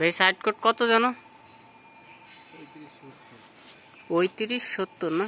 ভাই side code কত জানো পঁয়ত্রিশ সত্তর না